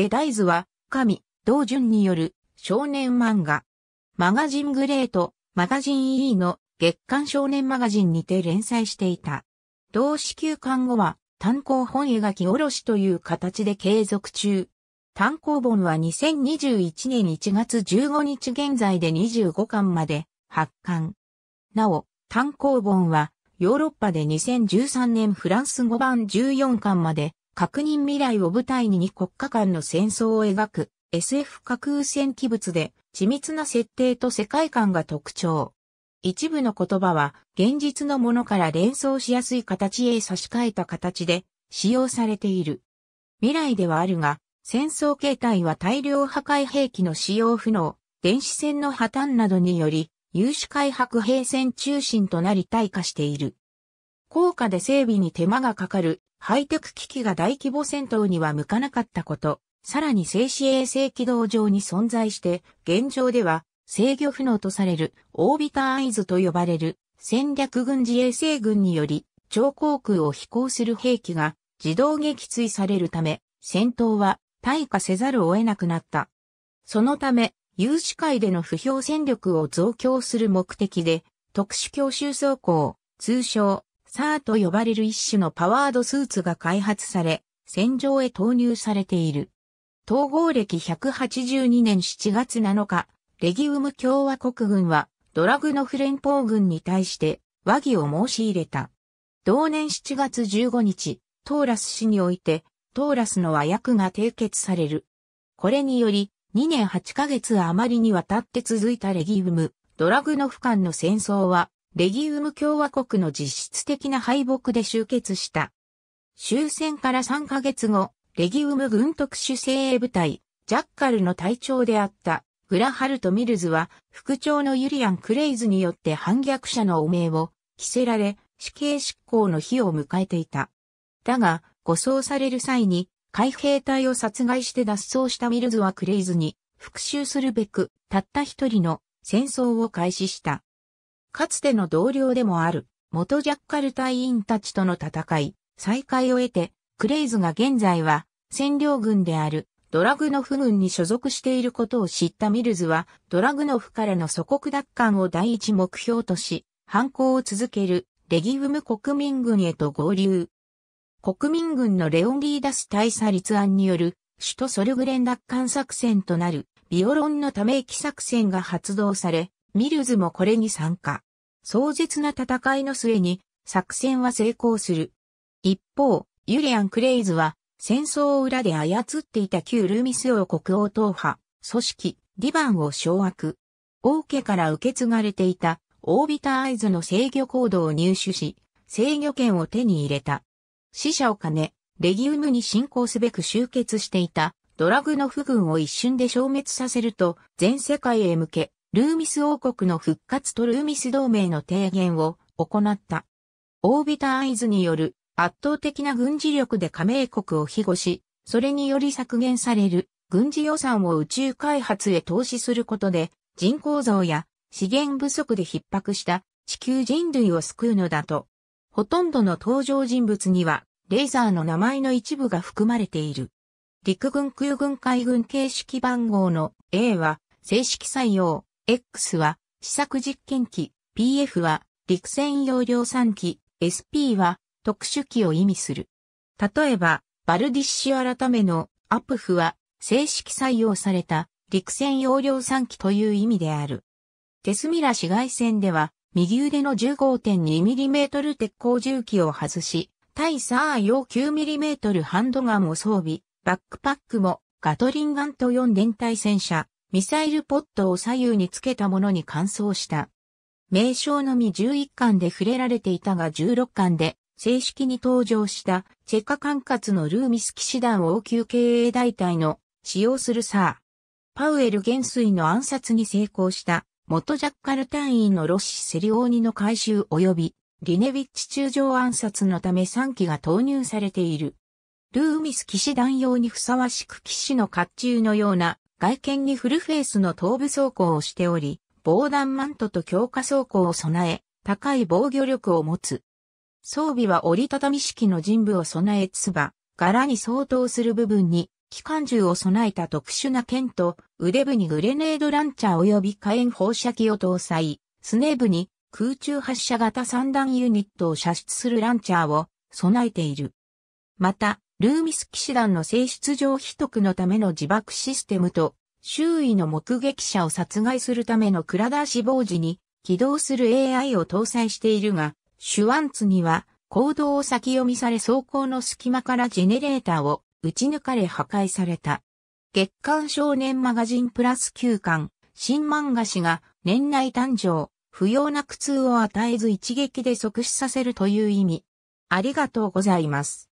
デダイズは、神、道順による少年漫画。マガジングレート、マガジン E の月刊少年マガジンにて連載していた。同支休刊後は単行本描き下ろしという形で継続中。単行本は2021年1月15日現在で25巻まで発刊。なお、単行本はヨーロッパで2013年フランス語版14巻まで確認未来を舞台に2国家間の戦争を描く SF 架空戦記物で緻密な設定と世界観が特徴。一部の言葉は現実のものから連想しやすい形へ差し替えた形で使用されている。未来ではあるが、戦争形態は大量破壊兵器の使用不能、電子戦の破綻などにより、有志開白兵戦中心となり退化している。高価で整備に手間がかかるハイテク機器が大規模戦闘には向かなかったこと、さらに静止衛星軌道上に存在して、現状では制御不能とされるオービターアイズと呼ばれる戦略軍事衛星軍により超航空を飛行する兵器が自動撃墜されるため、戦闘は退化せざるを得なくなった。そのため、有志会での不評戦力を増強する目的で、特殊強襲走行、通称、サーと呼ばれる一種のパワードスーツが開発され、戦場へ投入されている。統合歴182年7月7日、レギウム共和国軍は、ドラグノフ連邦軍に対して、和議を申し入れた。同年7月15日、トーラス市において、トーラスの和訳が締結される。これにより、2年8ヶ月余りにわたって続いたレギウム、ドラグノフ間の戦争は、レギウム共和国の実質的な敗北で終結した。終戦から3ヶ月後、レギウム軍特殊精鋭部隊、ジャッカルの隊長であったグラハルト・ミルズは、副長のユリアン・クレイズによって反逆者の汚名を着せられ、死刑執行の日を迎えていた。だが、護送される際に、海兵隊を殺害して脱走したミルズはクレイズに復讐するべく、たった一人の戦争を開始した。かつての同僚でもある、元ジャッカル隊員たちとの戦い、再会を得て、クレイズが現在は、占領軍である、ドラグノフ軍に所属していることを知ったミルズは、ドラグノフからの祖国奪還を第一目標とし、反抗を続ける、レギウム国民軍へと合流。国民軍のレオンリーダス大佐立案による、首都ソルグレン奪還作戦となる、ビオロンのため息作戦が発動され、ミルズもこれに参加。壮絶な戦いの末に作戦は成功する。一方、ユリアン・クレイズは戦争を裏で操っていた旧ルミス王国王党派、組織、ディバンを掌握。王家から受け継がれていたオービターイズの制御コードを入手し、制御権を手に入れた。死者を兼ね、レギウムに侵攻すべく集結していたドラグの不軍を一瞬で消滅させると全世界へ向けルーミス王国の復活とルーミス同盟の提言を行った。オービタアイズによる圧倒的な軍事力で加盟国を庇護し、それにより削減される軍事予算を宇宙開発へ投資することで人口増や資源不足で逼迫した地球人類を救うのだと。ほとんどの登場人物にはレーザーの名前の一部が含まれている。陸軍空軍海軍形式番号の A は正式採用。X は試作実験機、PF は陸戦用量産機、SP は特殊機を意味する。例えば、バルディッシュ改めのアプフは正式採用された陸戦用量産機という意味である。テスミラ市街戦では右腕の 15.2mm 鉄鋼重機を外し、対サー用 9mm ハンドガンを装備、バックパックもガトリンガンと4連対戦車、ミサイルポットを左右につけたものに換装した。名称のみ11巻で触れられていたが16巻で正式に登場したチェッカ管轄のルーミス騎士団王応急経営大隊の使用するサー。パウエル元帥の暗殺に成功した元ジャッカル隊員のロシ・セリオーニの回収及びリネビッチ中将暗殺のため3機が投入されている。ルーミス騎士団用にふさわしく騎士の甲冑のような外見にフルフェイスの頭部装甲をしており、防弾マントと強化装甲を備え、高い防御力を持つ。装備は折りたたみ式の人部を備えつば、柄に相当する部分に、機関銃を備えた特殊な剣と、腕部にグレネードランチャー及び火炎放射器を搭載、スネー部に空中発射型三段ユニットを射出するランチャーを備えている。また、ルーミス騎士団の性質上秘匿のための自爆システムと、周囲の目撃者を殺害するためのクラダー死亡時に起動する AI を搭載しているが、シュワンツには行動を先読みされ走行の隙間からジェネレーターを撃ち抜かれ破壊された。月刊少年マガジンプラス9巻、新漫画誌が年内誕生、不要な苦痛を与えず一撃で即死させるという意味。ありがとうございます。